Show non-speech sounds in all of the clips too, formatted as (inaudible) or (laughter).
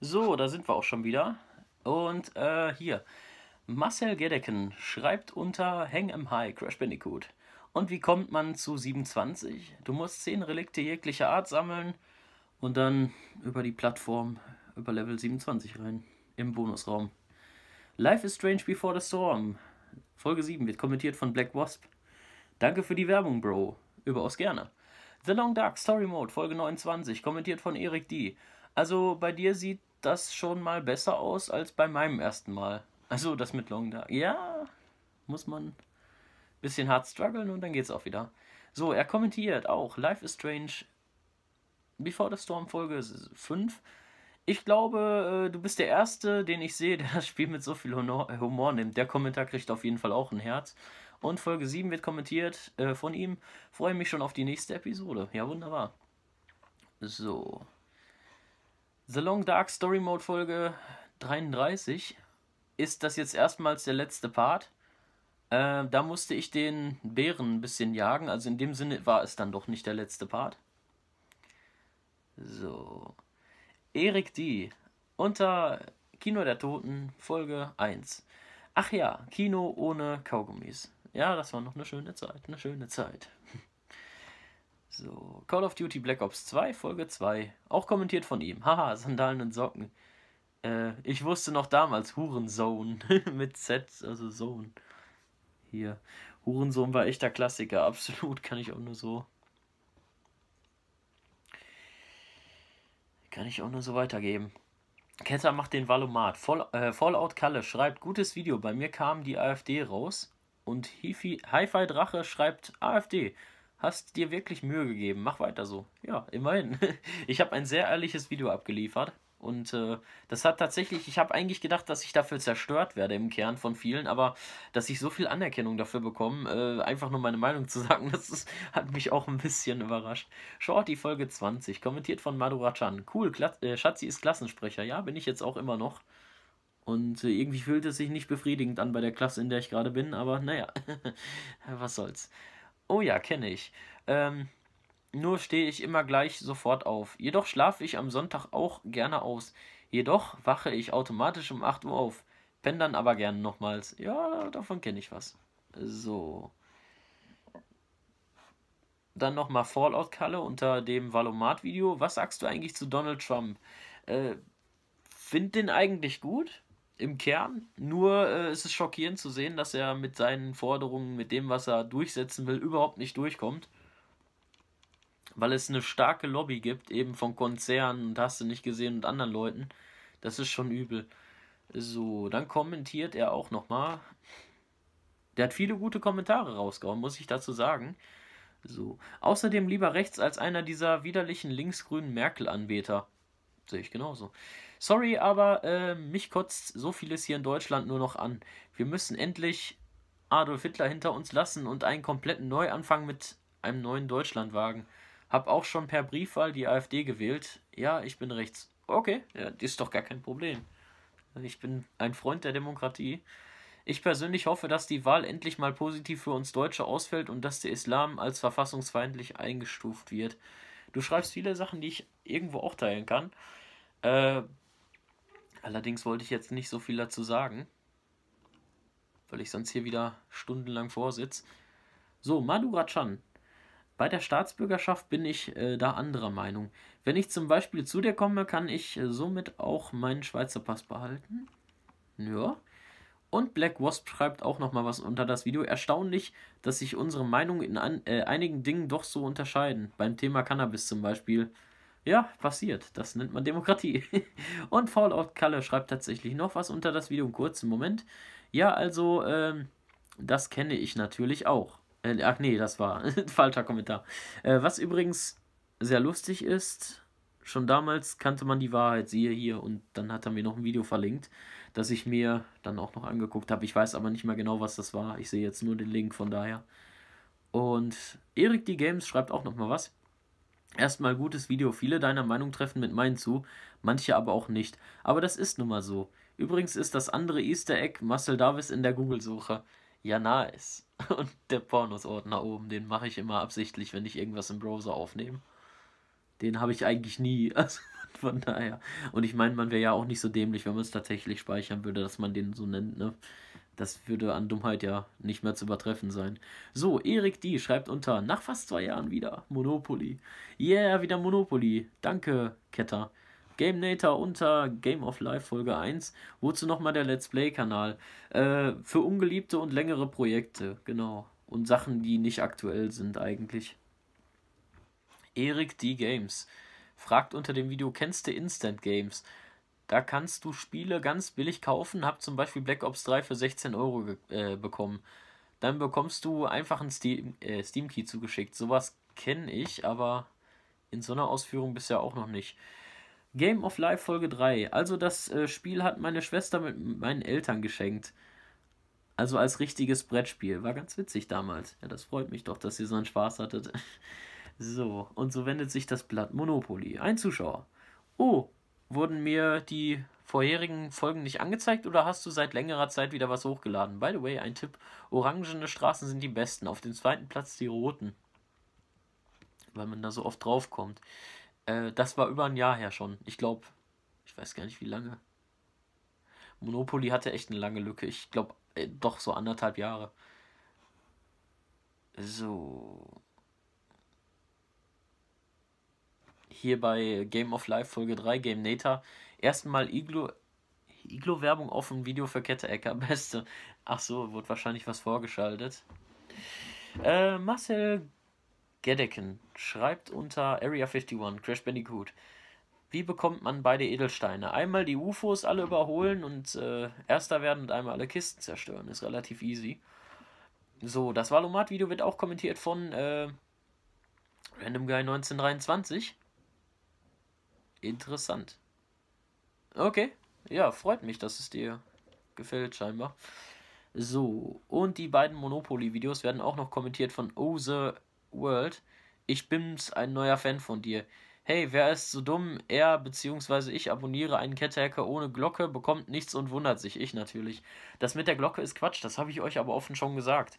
So, da sind wir auch schon wieder. Und äh, hier, Marcel Gedecken schreibt unter Hang em High, Crash Bandicoot. Und wie kommt man zu 27? Du musst 10 Relikte jeglicher Art sammeln und dann über die Plattform über Level 27 rein, im Bonusraum. Life is Strange Before the Storm. Folge 7 wird kommentiert von Black Wasp. Danke für die Werbung, Bro. Überaus gerne. The Long Dark Story Mode, Folge 29, kommentiert von Eric D. Also bei dir sieht das schon mal besser aus als bei meinem ersten Mal. Also das mit Long Dark. Ja, muss man ein bisschen hart strugglen und dann geht's auch wieder. So, er kommentiert auch Life is Strange Before the Storm Folge 5. Ich glaube, äh, du bist der Erste, den ich sehe, (laughs) der das Spiel mit so viel Humor nimmt. Der Kommentar kriegt auf jeden Fall auch ein Herz. Und Folge 7 wird kommentiert äh, von ihm. Freue mich schon auf die nächste Episode. Ja, wunderbar. So. The Long Dark Story Mode Folge 33 ist das jetzt erstmals der letzte Part. Äh, da musste ich den Bären ein bisschen jagen, also in dem Sinne war es dann doch nicht der letzte Part. So. Erik D. Unter Kino der Toten, Folge 1. Ach ja, Kino ohne Kaugummis. Ja, das war noch eine schöne Zeit, eine schöne Zeit. (laughs) So, Call of Duty Black Ops 2, Folge 2. Auch kommentiert von ihm. Haha, (laughs) Sandalen und Socken. Äh, ich wusste noch damals Hurensohn (laughs) mit Z, also Sohn. Hier. Hurensohn war echter Klassiker, (laughs) absolut, kann ich auch nur so. Kann ich auch nur so weitergeben. Ketter macht den Valomat. Fall, äh, Fallout Kalle schreibt, gutes Video, bei mir kam die AfD raus. Und Hi-Fi Drache schreibt AfD. Hast dir wirklich Mühe gegeben. Mach weiter so. Ja, immerhin. (laughs) Ich habe ein sehr ehrliches Video abgeliefert. Und äh, das hat tatsächlich, ich habe eigentlich gedacht, dass ich dafür zerstört werde im Kern von vielen, aber dass ich so viel Anerkennung dafür bekomme, äh, einfach nur meine Meinung (laughs) zu sagen, das ist, hat mich auch ein bisschen überrascht. Shorty Folge 20, kommentiert von Madurachan. Cool, Kla äh, Schatzi ist Klassensprecher. Ja, bin ich jetzt auch immer noch. Und äh, irgendwie fühlt es sich nicht befriedigend an bei der Klasse, in der ich gerade bin, aber naja, (laughs) was soll's. Oh ja, kenne ich. Ähm, nur stehe ich immer gleich sofort auf. Jedoch schlafe ich am Sonntag auch gerne aus. Jedoch wache ich automatisch um 8 Uhr auf. Penne dann aber gerne nochmals. Ja, davon kenne ich was. So. Dann nochmal Fallout-Kalle unter dem Valomat-Video. Was sagst du eigentlich zu Donald Trump? Äh, find den eigentlich gut? im Kern. Nur äh, ist es schockierend zu sehen, dass er mit seinen Forderungen, mit dem, was er durchsetzen will, überhaupt nicht durchkommt. Weil es eine starke Lobby gibt, eben von Konzernen und hast du nicht gesehen und anderen Leuten. Das ist schon übel. So, dann kommentiert er auch nochmal. Der hat viele gute Kommentare rausgehauen, muss ich dazu sagen. So. Außerdem lieber rechts als einer dieser widerlichen linksgrünen Merkel-Anbeter. Sehe ich genauso. Sorry, aber äh, mich kotzt so vieles hier in Deutschland nur noch an. Wir müssen endlich Adolf Hitler hinter uns lassen und einen kompletten Neuanfang mit einem neuen Deutschland wagen. Hab auch schon per Briefwahl die AfD gewählt. Ja, ich bin rechts. Okay, ja, ist doch gar kein Problem. Ich bin ein Freund der Demokratie. Ich persönlich hoffe, dass die Wahl endlich mal positiv für uns Deutsche ausfällt und dass der Islam als verfassungsfeindlich eingestuft wird. Du schreibst viele Sachen, die ich irgendwo auch teilen kann. Äh, Allerdings wollte ich jetzt nicht so viel dazu sagen, weil ich sonst hier wieder stundenlang vorsitze. So, Madurachan. Bei der Staatsbürgerschaft bin ich äh, da anderer Meinung. Wenn ich zum Beispiel zu dir komme, kann ich äh, somit auch meinen Schweizer Pass behalten. Ja. Und Black Wasp schreibt auch nochmal was unter das Video. Erstaunlich, dass sich unsere Meinungen in an, äh, einigen Dingen doch so unterscheiden. Beim Thema Cannabis zum Beispiel. Ja, passiert. Das nennt man Demokratie. (laughs) Und Fallout Kalle schreibt tatsächlich noch was unter das Video. Einen kurzen Moment. Ja, also, ähm, das kenne ich natürlich auch. Äh, ach nee, das war (laughs) ein falscher Kommentar. Äh, was übrigens sehr lustig ist, schon damals kannte man die Wahrheit, siehe hier, und dann hat er mir noch ein Video verlinkt, das ich mir dann auch noch angeguckt habe. Ich weiß aber nicht mehr genau, was das war. Ich sehe jetzt nur den Link, von daher. Und Erik die Games schreibt auch nochmal was. Erstmal gutes Video, viele deiner Meinung treffen mit meinen zu, manche aber auch nicht. Aber das ist nun mal so. Übrigens ist das andere Easter Egg Marcel Davis in der Google-Suche. Ja, nice. (laughs) Und der Pornos-Ordner oben, den mache ich immer absichtlich, wenn ich irgendwas im Browser aufnehme. Den habe ich eigentlich nie. (laughs) Also von daher. Und ich meine, man wäre ja auch nicht so dämlich, wenn man es tatsächlich speichern würde, dass man den so nennt, ne? Das würde an Dummheit ja nicht mehr zu übertreffen sein. So, Erik D. schreibt unter, nach fast zwei Jahren wieder Monopoly. Yeah, wieder Monopoly. Danke, Ketter. Game Nater unter Game of Life Folge 1. Wozu nochmal der Let's Play-Kanal? Äh, für ungeliebte und längere Projekte, genau. Und Sachen, die nicht aktuell sind eigentlich. Erik D. Games fragt unter dem Video, kennst du Instant Games? Da kannst du Spiele ganz billig kaufen. Hab zum Beispiel Black Ops 3 für 16 Euro äh, bekommen. Dann bekommst du einfach einen Steam, äh, Steam Key zugeschickt. Sowas kenne ich, aber in so einer Ausführung bisher auch noch nicht. Game of Life Folge 3. Also das äh, Spiel hat meine Schwester mit meinen Eltern geschenkt. Also als richtiges Brettspiel. War ganz witzig damals. Ja, das freut mich doch, dass ihr so einen Spaß hattet. (laughs) So, und so wendet sich das Blatt Monopoly. Ein Zuschauer. Oh, wurden mir die vorherigen Folgen nicht angezeigt oder hast du seit längerer Zeit wieder was hochgeladen? By the way, ein Tipp: Orangene Straßen sind die besten, auf dem zweiten Platz die roten. Weil man da so oft draufkommt. Äh, das war über ein Jahr her schon. Ich glaube, ich weiß gar nicht wie lange. Monopoly hatte echt eine lange Lücke. Ich glaube, äh, doch so anderthalb Jahre. So. hier bei Game of Life Folge 3, Game Nater. erstmal Iglo, Iglo-Werbung auf ein Video für Kette Ecker. (laughs) Beste. Ach so, wird wahrscheinlich was vorgeschaltet. Äh, Marcel Gedeken schreibt unter Area 51 Crash Bandicoot. Wie bekommt man beide Edelsteine? Einmal die UFOs alle überholen und äh, erster werden und einmal alle Kisten zerstören. Ist relativ easy. So, das Valomat-Video wird auch kommentiert von äh, Random Guy 1923. Interessant. Okay. Ja, freut mich, dass es dir gefällt, scheinbar. So, und die beiden Monopoly-Videos werden auch noch kommentiert von Oh World. Ich bin's, ein neuer Fan von dir. Hey, wer ist so dumm? Er bzw. ich abonniere einen Kettehacker ohne Glocke, bekommt nichts und wundert sich. Ich natürlich. Das mit der Glocke ist Quatsch, das habe ich euch aber offen schon gesagt.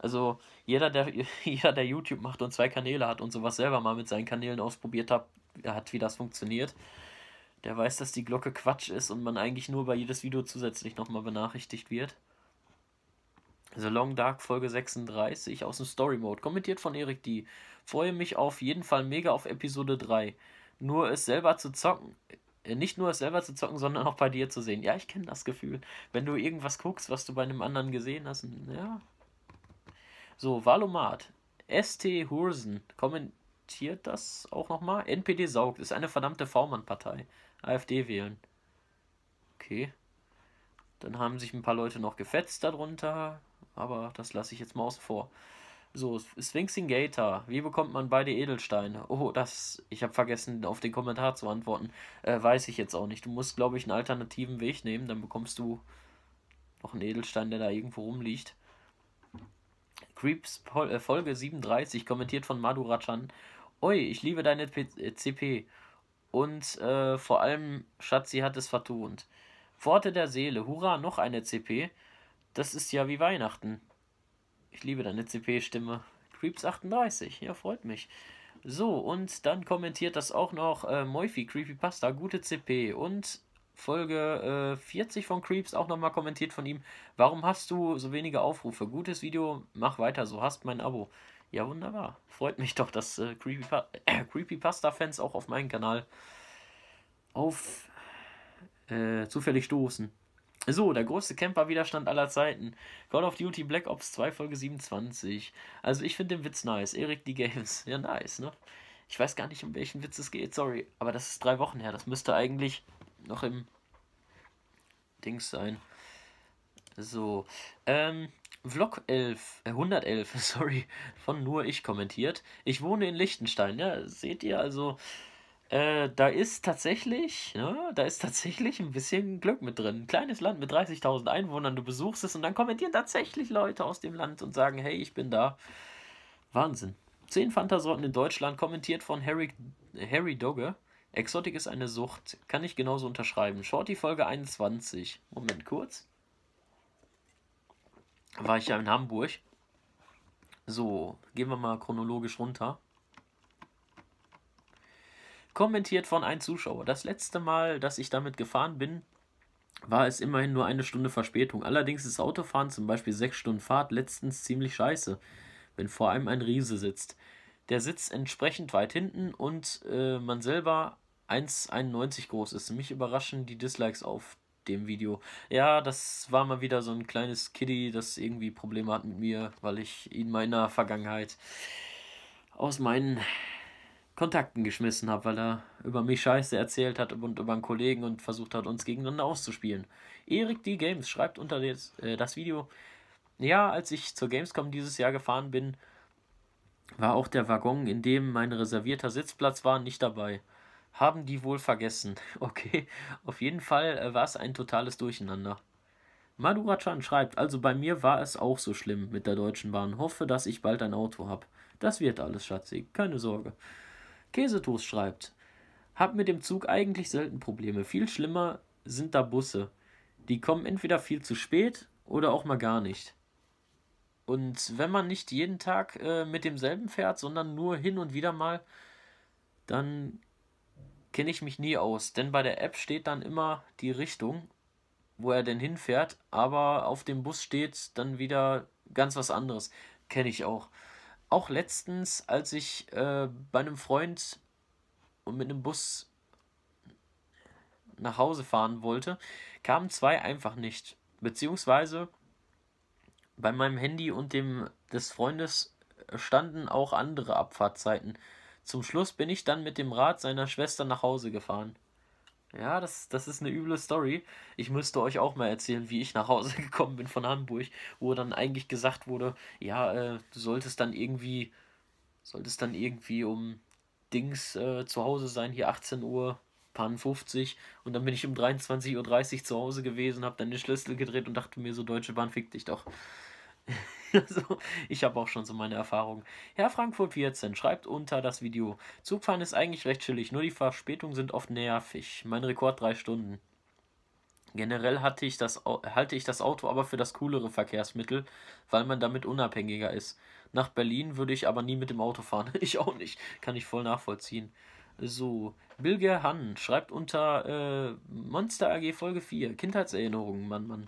Also jeder, der, (laughs) jeder, der YouTube macht und zwei Kanäle hat und sowas selber mal mit seinen Kanälen ausprobiert hat, hat wie das funktioniert, der weiß, dass die Glocke Quatsch ist und man eigentlich nur bei jedes Video zusätzlich nochmal benachrichtigt wird. The Long Dark Folge 36 aus dem Story Mode, kommentiert von Erik D. Freue mich auf jeden Fall mega auf Episode 3. Nur es selber zu zocken, äh, nicht nur es selber zu zocken, sondern auch bei dir zu sehen. Ja, ich kenne das Gefühl. Wenn du irgendwas guckst, was du bei einem anderen gesehen hast, ja, so, Valomat. ST Hursen kommentiert das auch nochmal. NPD saugt, ist eine verdammte V-Mann-Partei. AfD wählen. Okay. Dann haben sich ein paar Leute noch gefetzt darunter, aber das lasse ich jetzt mal außen vor. So, Sphinxing Gator. Wie bekommt man beide Edelsteine? Oh, das. Ich habe vergessen, auf den Kommentar zu antworten. Äh, weiß ich jetzt auch nicht. Du musst, glaube ich, einen alternativen Weg nehmen. Dann bekommst du noch einen Edelstein, der da irgendwo rumliegt. Creeps äh, Folge 37, kommentiert von Madurachan. Oi, ich liebe deine P äh, CP. Und äh, vor allem, Schatzi hat es vertont. Worte der Seele, hurra, noch eine CP. Das ist ja wie Weihnachten. Ich liebe deine CP-Stimme. Creeps 38, ja, freut mich. So, und dann kommentiert das auch noch äh, Moifi Creepypasta, gute CP. Und Folge äh, 40 von Creeps auch nochmal kommentiert von ihm. Warum hast du so wenige Aufrufe? Gutes Video, mach weiter so, hast mein Abo. Ja, wunderbar. Freut mich doch, dass äh, Creepypa äh, (clears throat) Creepypasta-Fans auch auf meinen Kanal auf äh, zufällig stoßen. So, der größte Camper-Widerstand aller Zeiten. Call of Duty Black Ops 2 Folge 27. Also ich finde den Witz nice. Erik die Games. Ja, nice, ne? Ich weiß gar nicht, um welchen Witz es geht, sorry. Aber das ist drei Wochen her. Das müsste eigentlich noch im Dings sein. So, ähm, Vlog 11, äh, 111, (laughs) sorry, von nur ich kommentiert. Ich wohne in Liechtenstein, ja, seht ihr, also, äh, da ist tatsächlich, ja, ne, da ist tatsächlich ein bisschen Glück mit drin. Ein kleines Land mit 30.000 Einwohnern, du besuchst es und dann kommentieren tatsächlich Leute aus dem Land und sagen, hey, ich bin da. Wahnsinn. Zehn Fantasorten in Deutschland, kommentiert von Harry, Harry Dogge. Exotik ist eine Sucht. Kann ich genauso unterschreiben. Shorty Folge 21. Moment kurz. War ich ja in Hamburg. So, gehen wir mal chronologisch runter. Kommentiert von einem Zuschauer. Das letzte Mal, dass ich damit gefahren bin, war es immerhin nur eine Stunde Verspätung. Allerdings ist Autofahren, zum Beispiel sechs Stunden Fahrt, letztens ziemlich scheiße, wenn vor einem ein Riese sitzt. Der sitzt entsprechend weit hinten und äh, man selber 1,91 groß ist. Mich überraschen die Dislikes auf dem Video. Ja, das war mal wieder so ein kleines Kitty, das irgendwie Probleme hat mit mir, weil ich ihn meiner Vergangenheit aus meinen Kontakten geschmissen habe, weil er über mich Scheiße erzählt hat und über einen Kollegen und versucht hat, uns gegeneinander auszuspielen. Erik D. Games schreibt unter des, äh, das Video, ja, als ich zur Gamescom dieses Jahr gefahren bin, war auch der Waggon, in dem mein reservierter Sitzplatz war, nicht dabei haben die wohl vergessen. (laughs) Okay, auf jeden Fall äh, war es ein totales Durcheinander. Madhurachan schreibt, also bei mir war es auch so schlimm mit der Deutschen Bahn. Hoffe, dass ich bald ein Auto habe. Das wird alles, Schatzi, keine Sorge. Käsetoast schreibt, hab mit dem Zug eigentlich selten Probleme. Viel schlimmer sind da Busse. Die kommen entweder viel zu spät oder auch mal gar nicht. Und wenn man nicht jeden Tag äh, mit demselben fährt, sondern nur hin und wieder mal, dann kenne ich mich nie aus, denn bei der App steht dann immer die Richtung, wo er denn hinfährt, aber auf dem Bus steht dann wieder ganz was anderes. Kenne ich auch. Auch letztens, als ich äh, bei einem Freund und mit einem Bus nach Hause fahren wollte, kamen zwei einfach nicht. Beziehungsweise bei meinem Handy und dem des Freundes standen auch andere Abfahrtzeiten. Zum Schluss bin ich dann mit dem Rad seiner Schwester nach Hause gefahren. Ja, das, das ist eine üble Story. Ich müsste euch auch mal erzählen, wie ich nach Hause (laughs) gekommen bin von Hamburg, wo dann eigentlich gesagt wurde, ja, äh, du solltest dann irgendwie, solltest dann irgendwie um Dings äh, zu Hause sein, hier 18 Uhr, Pan 50. Und dann bin ich um 23.30 Uhr zu Hause gewesen, hab dann den Schlüssel gedreht und dachte mir so, Deutsche Bahn, fick dich doch. (laughs) (laughs) also, ich habe auch schon so meine Erfahrungen. Herr Frankfurt 14 schreibt unter das Video: Zugfahren ist eigentlich recht chillig, nur die Verspätungen sind oft nervig. Mein Rekord drei Stunden. Generell hatte ich das, halte ich das Auto aber für das coolere Verkehrsmittel, weil man damit unabhängiger ist. Nach Berlin würde ich aber nie mit dem Auto fahren. (laughs) Ich auch nicht. Kann ich voll nachvollziehen. So, Bilger Han schreibt unter äh, Monster AG Folge 4, Kindheitserinnerungen, Mann, Mann.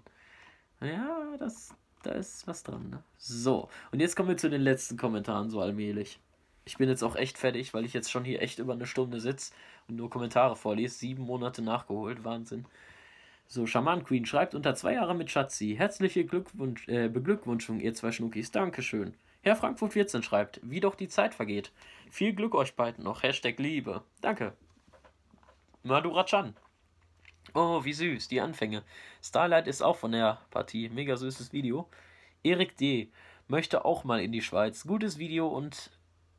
Ja, das da ist was dran. Ne? So, und jetzt kommen wir zu den letzten Kommentaren so allmählich. Ich bin jetzt auch echt fertig, weil ich jetzt schon hier echt über eine Stunde sitze und nur Kommentare vorlese. Sieben Monate nachgeholt, Wahnsinn. So, Schaman Queen schreibt unter zwei Jahre mit Schatzi. Herzliche Glückwunsch, äh, Beglückwunschung, ihr zwei Schnuckis. Dankeschön. Herr Frankfurt 14 schreibt, wie doch die Zeit vergeht. Viel Glück euch beiden noch. Hashtag Liebe. Danke. Madura Chan. Oh, wie süß, die Anfänge. Starlight ist auch von der Partie. Mega süßes Video. Erik D. möchte auch mal in die Schweiz. Gutes Video und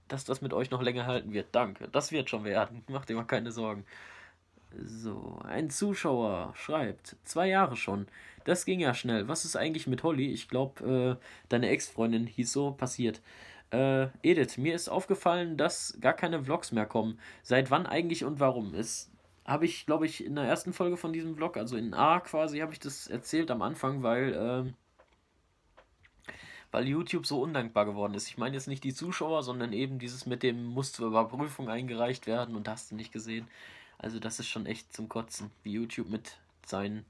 dass das mit euch noch länger halten wird. Danke. Das wird schon werden. (laughs) Macht ihr mal keine Sorgen. So, ein Zuschauer schreibt, zwei Jahre schon. Das ging ja schnell. Was ist eigentlich mit Holly? Ich glaube, äh, deine Ex-Freundin hieß so passiert. Äh, Edith, mir ist aufgefallen, dass gar keine Vlogs mehr kommen. Seit wann eigentlich und warum? Ist habe ich, glaube ich, in der ersten Folge von diesem Vlog, also in A quasi, habe ich das erzählt am Anfang, weil, ähm, weil YouTube so undankbar geworden ist. Ich meine jetzt nicht die Zuschauer, sondern eben dieses mit dem muss zur Überprüfung eingereicht werden und hast du nicht gesehen. Also das ist schon echt zum Kotzen, wie YouTube mit seinen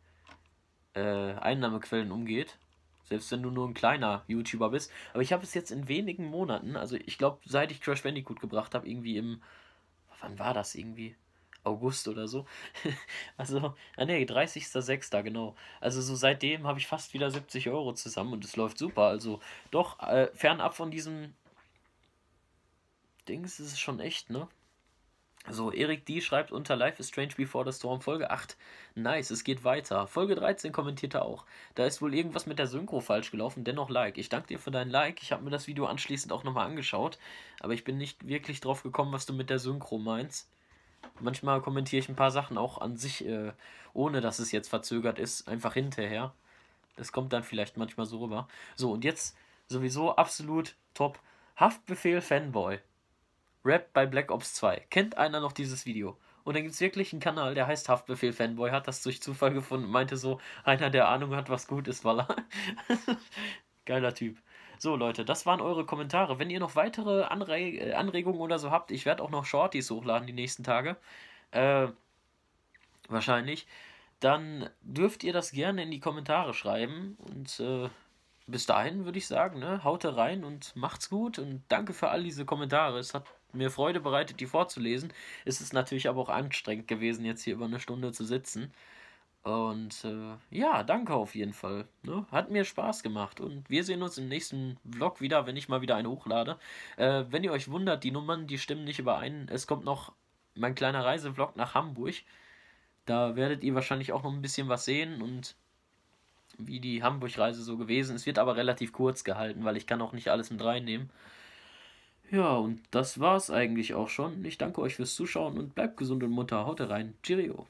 äh, Einnahmequellen umgeht. Selbst wenn du nur ein kleiner YouTuber bist. Aber ich habe es jetzt in wenigen Monaten, also ich glaube, seit ich Crash Bandicoot gebracht habe, irgendwie im. Wann war das irgendwie? August oder so. (laughs) also, ah nee, 30.06. genau. Also so seitdem habe ich fast wieder 70 Euro zusammen und es läuft super. Also doch, äh, fernab von diesem Dings ist es schon echt, ne? So, Erik D. schreibt unter Life is Strange Before the Storm Folge 8. Nice, es geht weiter. Folge 13 kommentiert er auch. Da ist wohl irgendwas mit der Synchro falsch gelaufen, dennoch Like. Ich danke dir für dein Like. Ich habe mir das Video anschließend auch nochmal angeschaut, aber ich bin nicht wirklich drauf gekommen, was du mit der Synchro meinst manchmal kommentiere ich ein paar Sachen auch an sich, äh, ohne dass es jetzt verzögert ist, einfach hinterher. Das kommt dann vielleicht manchmal so rüber. So, und jetzt sowieso absolut top. Haftbefehl Fanboy. Rap bei Black Ops 2. Kennt einer noch dieses Video? Und dann gibt es wirklich einen Kanal, der heißt Haftbefehl Fanboy, hat das durch Zufall gefunden, meinte so, einer, der Ahnung hat, was gut ist, Walla. (laughs) Geiler Typ. So, Leute, das waren eure Kommentare. Wenn ihr noch weitere Anre äh, Anregungen oder so habt, ich werde auch noch Shorties hochladen die nächsten Tage. Äh, wahrscheinlich. Dann dürft ihr das gerne in die Kommentare schreiben. Und äh, bis dahin würde ich sagen, ne, haut rein und macht's gut. Und danke für all diese Kommentare. Es hat mir Freude bereitet, die vorzulesen. Es ist natürlich aber auch anstrengend gewesen, jetzt hier über eine Stunde zu sitzen. Und äh, ja, danke auf jeden Fall. Ne? Hat mir Spaß gemacht. Und wir sehen uns im nächsten Vlog wieder, wenn ich mal wieder einen hochlade. Äh, wenn ihr euch wundert, die Nummern, die stimmen nicht überein. Es kommt noch mein kleiner Reisevlog nach Hamburg. Da werdet ihr wahrscheinlich auch noch ein bisschen was sehen und wie die Hamburg-Reise so gewesen. Es wird aber relativ kurz gehalten, weil ich kann auch nicht alles mit reinnehmen. Ja, und das war's eigentlich auch schon. Ich danke euch fürs Zuschauen und bleibt gesund und munter. Haut rein. Cheerio.